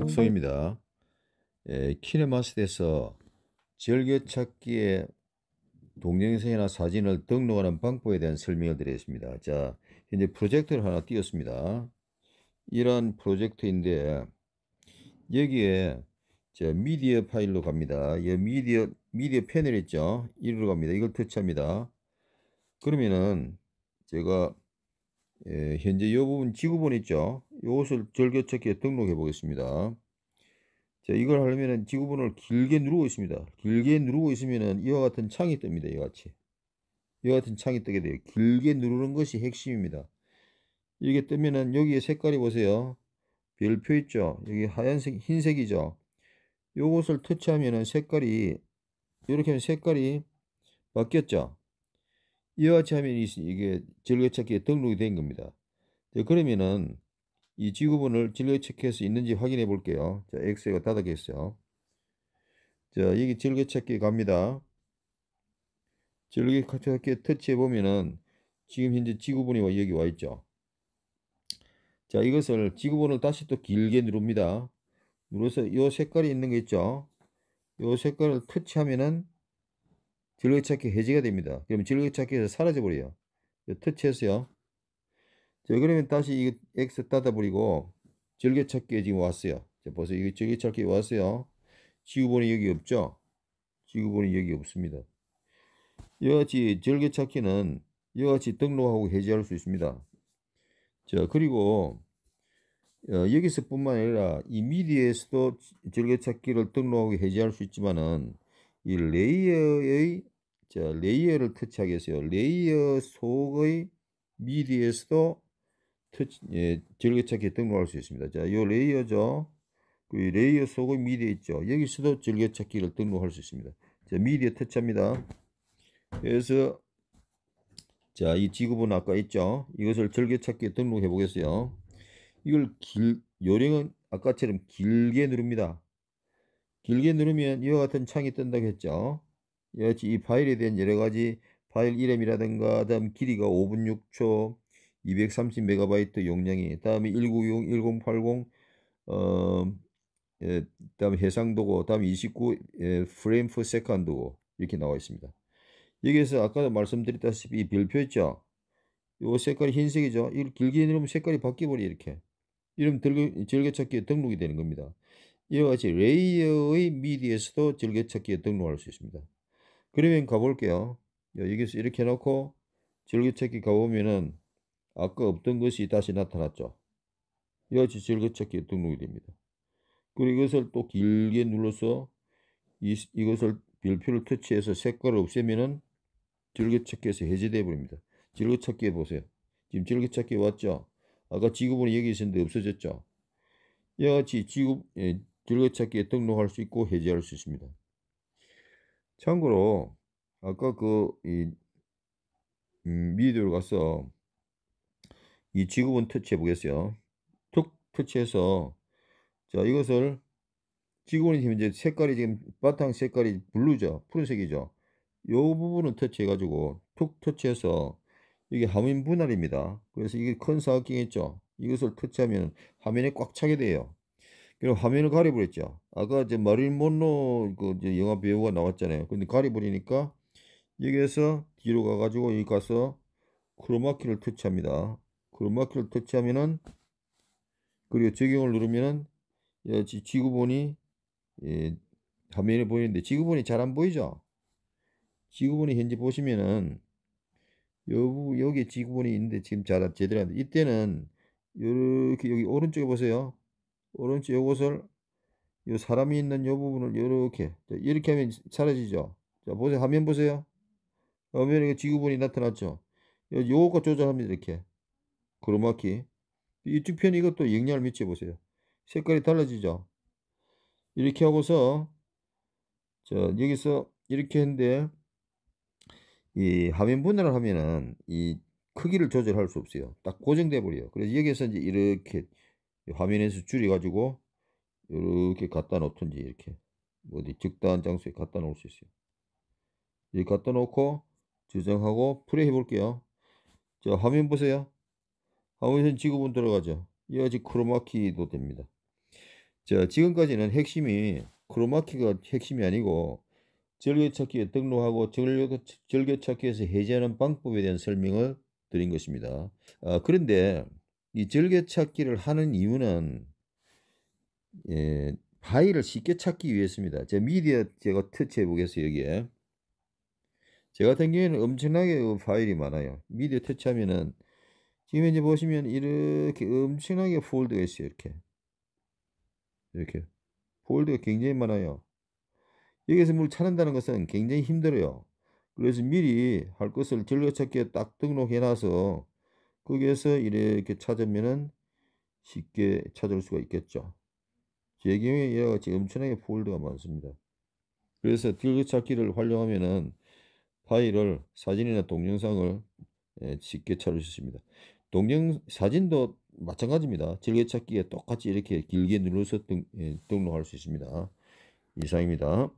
석소입니다. 예, 키네마스에서 절교찾기에 동영상이나 사진을 등록하는 방법에 대한 설명을 드리습니다 자, 현재 프로젝트를 하나 띄웠습니다. 이런 프로젝트인데 여기에 자, 미디어 파일로 갑니다. 이 미디어 미디어 패널 있죠? 이리로 갑니다. 이걸 터치합니다. 그러면은 제가 예, 현재 이 부분 지구본 있죠. 이것을 절교찾기에 등록해 보겠습니다. 자, 이걸 하려면 지구본을 길게 누르고 있습니다. 길게 누르고 있으면 이와 같은 창이 뜹니다. 이와 같이. 이와 같은 창이 뜨게 돼요. 길게 누르는 것이 핵심입니다. 이게 렇 뜨면은 여기에 색깔이 보세요. 별표 있죠. 여기 하얀색, 흰색이죠. 요것을 터치하면은 색깔이 이렇게 하면 색깔이 바뀌었죠. 이와 같이 하면 이게 즐겨찾기에 등록이 된 겁니다. 자, 네, 그러면은 이 지구본을 즐겨찾기에서 있는지 확인해 볼게요. 자, 엑셀가 닫아 계어요 자, 여기 즐겨찾기 갑니다. 즐겨찾기에 터치해 보면은 지금 현재 지구본이 여기 와 있죠. 자, 이것을 지구본을 다시 또 길게 누릅니다. 눌러서 이 색깔이 있는 게 있죠. 이 색깔을 터치하면은 진로 찾기 해지가 됩니다. 그러면 진로 찾기에서 사라져버려요. 터치해서요. 자, 그러면 다시 이 X 닫아버리고 즐겨찾기에 지금 왔어요. 자, 보세요. 이게 즐겨찾기에 왔어요. 지우본이 여기 없죠? 지우본이 여기 없습니다. 여하같이 즐겨찾기는 여하같이 등록하고 해제할 수 있습니다. 자, 그리고 어, 여기서 뿐만 아니라 이 미디에서도 즐겨찾기를 등록하고 해제할 수 있지만은 이 레이어의 자, 레이어를 터치하겠어요. 레이어 속의 미디에서도 터치, 예, 즐겨찾기 등록할 수 있습니다. 자, 요 레이어죠. 그 레이어 속의 미디어 있죠. 여기서도 즐겨찾기를 등록할 수 있습니다. 자, 미디어 터치합니다. 그래서 자, 이 지구본 아까 있죠. 이것을 즐겨찾기에 등록해 보겠어요. 이걸 길, 요령은 아까처럼 길게 누릅니다. 길게 누르면 이와 같은 창이 뜬다고 했죠. 여하이 파일에 대한 여러 가지 파일 이름이라든가 다음 길이가 5분 6초 230MB 용량이 다음에 190, 1080 어, 예, 다음 해상도고 다음 29 예, 프레임 퍼 세컨드고 이렇게 나와 있습니다. 여기에서 아까도 말씀드렸다시피 이 별표 있죠. 요 색깔이 흰색이죠. 이걸 길게 누르면 색깔이 바뀌버려 이렇게. 이름 즐겨찾기에 등록이 되는 겁니다. 이와 같이 레이어의 미디에서도 즐겨찾기에 등록할 수 있습니다. 그러면 가볼게요. 예, 여기서 이렇게 놓고 즐겨찾기 가보면은 아까 없던 것이 다시 나타났죠. 여하튼 즐겨찾기 등록이 됩니다. 그리고 이것을 또 길게 눌러서 이, 이것을 별표를 터치해서 색깔을 없애면은 즐겨찾기에서 해제되어 버립니다. 즐겨찾기해 보세요. 지금 즐겨찾기 왔죠. 아까 지급은 여기 있었는데 없어졌죠. 여하튼 지구, 예, 즐겨찾기에 등록할 수 있고 해제할 수 있습니다. 참고로 아까 그이 음, 미디어로 가서 이 지구본 터치해 보겠어요. 툭 터치해서 자 이것을 지구본이 지금 이제 색깔이 지금 바탕 색깔이 블루죠. 푸른색이죠. 요 부분은 터치해 가지고 툭 터치해서 이게 화면 분할입니다. 그래서 이게 큰 사각형이 있죠. 이것을 터치하면 화면에 꽉 차게 돼요. 그럼 화면을 가려버렸죠. 아까 이제 마린 먼로 그 이제 영화 배우가 나왔잖아요. 근데 가려버리니까 여기에서 뒤로 가가지고 여기 가서 크로마키를 터치합니다. 크로마키를 터치하면은 그리고 적용을 누르면은 예, 지구본이 예, 화면에 보이는데 지구본이 잘 안 보이죠? 지구본이 현재 보시면은 요, 여기 지구본이 있는데 지금 잘 제대로 안 돼. 이때는 이렇게 여기 오른쪽에 보세요. 오른쪽 요것을 요 사람이 있는 요 부분을 요렇게 이렇게 하면 사라지죠 자 보세요 화면 보세요 화면에 그 지구본이 나타났죠 요, 요거 조절합니다 이렇게 그루마키 이쪽 편 이것도 영향을 미쳐 보세요 색깔이 달라지죠 이렇게 하고서 자 여기서 이렇게 했는데 이 화면 분할을 하면은 이 크기를 조절할 수 없어요 딱 고정돼 버려요 그래서 여기서 이제 이렇게 화면에서 줄여가지고 이렇게 갖다 놓든지 이렇게 뭐 어디 적당한 장소에 갖다 놓을 수 있어요. 여기 갖다 놓고 저장하고 플레이 해볼게요. 자 화면 보세요. 화면에서 지금은 들어가죠. 이 아직 크로마키도 됩니다. 자 지금까지는 핵심이 크로마키가 핵심이 아니고 절개찾기에 등록하고 절개, 절개찾기에서 해제하는 방법에 대한 설명을 드린 것입니다. 아, 그런데 이절개찾기를 하는 이유는 예, 바위를 쉽게 찾기 위해서입니다. 제 미디어 제가 터치해 보겠어요 여기에. 제 같은 경우에는 엄청나게 파일이 많아요. 미디어 터치하면은 지금 이제 보시면 이렇게 엄청나게 폴드가 있어요 이렇게 이렇게 폴드가 굉장히 많아요. 여기서 뭘 찾는다는 것은 굉장히 힘들어요. 그래서 미리 할 것을 절개찾기에딱 등록해놔서 거기에서 이렇게 찾으면은 쉽게 찾을 수가 있겠죠. 제 경우에 이와 같이 엄청나게 폴더가 많습니다. 그래서 딜그찾기를 활용하면은 파일을 사진이나 동영상을 예, 쉽게 찾을 수 있습니다. 동영 사진도 마찬가지입니다. 즐겨찾기에 똑같이 이렇게 길게 눌러서 등, 예, 등록할 수 있습니다. 이상입니다.